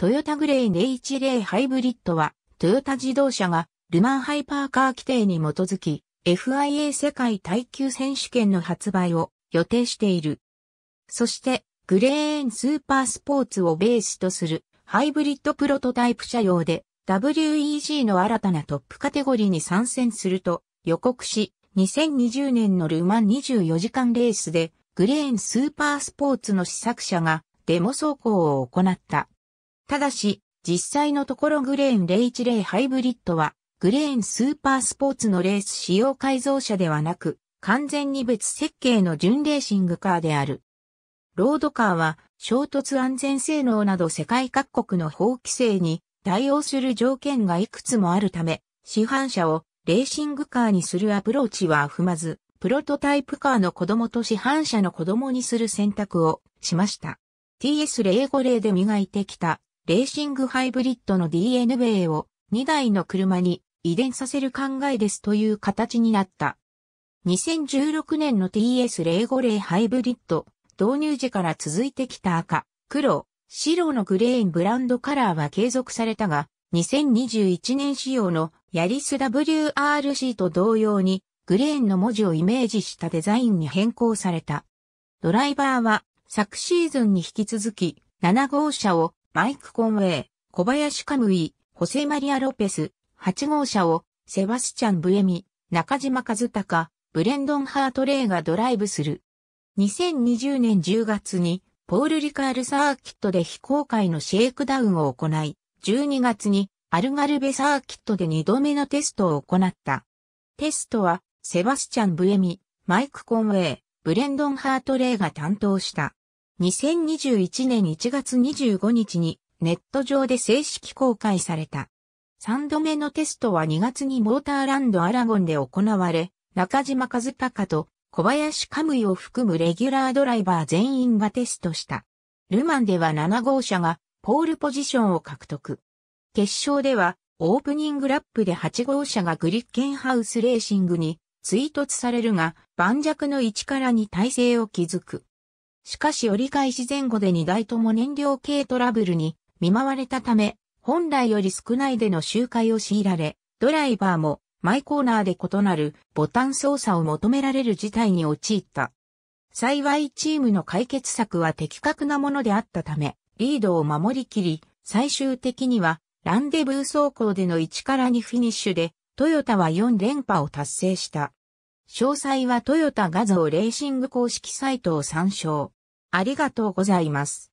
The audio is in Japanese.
トヨタグレーン h 1 0ハイブリッドは、トヨタ自動車が、ルマンハイパーカー規定に基づき、FIA 世界耐久選手権の発売を予定している。そして、グレーンスーパースポーツをベースとするハイブリッドプロトタイプ車用で WEG の新たなトップカテゴリーに参戦すると予告し、2020年のルマン24時間レースでグレーンスーパースポーツの試作車がデモ走行を行った。ただし、実際のところグレーン010ハイブリッドは、グレーンスーパースポーツのレース使用改造車ではなく、完全に別設計の純レーシングカーである。ロードカーは、衝突安全性能など世界各国の法規制に対応する条件がいくつもあるため、市販車をレーシングカーにするアプローチは踏まず、プロトタイプカーの子供と市販車の子供にする選択をしました。TS050 で磨いてきたレーシングハイブリッドの DNA を2台の車に遺伝させる考えですという形になった。2016年の TS050 ハイブリッド導入時から続いてきた赤、黒、白のグレーンブランドカラーは継続されたが、2021年仕様のヤリス WRC と同様にグレーンの文字をイメージしたデザインに変更された。ドライバーは昨シーズンに引き続き7号車をマイク・コンウェイ、小林カムイ、ホセマリア・ロペス、8号車を、セバスチャン・ブエミ、中島和隆、ブレンドン・ハートレイがドライブする。2020年10月に、ポール・リカール・サーキットで非公開のシェイクダウンを行い、12月に、アルガルベサーキットで2度目のテストを行った。テストは、セバスチャン・ブエミ、マイク・コンウェイ、ブレンドン・ハートレイが担当した。2021年1月25日にネット上で正式公開された。3度目のテストは2月にモーターランドアラゴンで行われ、中島和隆と小林カムイを含むレギュラードライバー全員がテストした。ルマンでは7号車がポールポジションを獲得。決勝ではオープニングラップで8号車がグリッケンハウスレーシングに追突されるが盤石の置からに体制を築く。しかし折り返し前後で2台とも燃料系トラブルに見舞われたため、本来より少ないでの周回を強いられ、ドライバーもマイコーナーで異なるボタン操作を求められる事態に陥った。幸いチームの解決策は的確なものであったため、リードを守りきり、最終的にはランデブー走行での1から2フィニッシュで、トヨタは4連覇を達成した。詳細はトヨタ画像レーシング公式サイトを参照。ありがとうございます。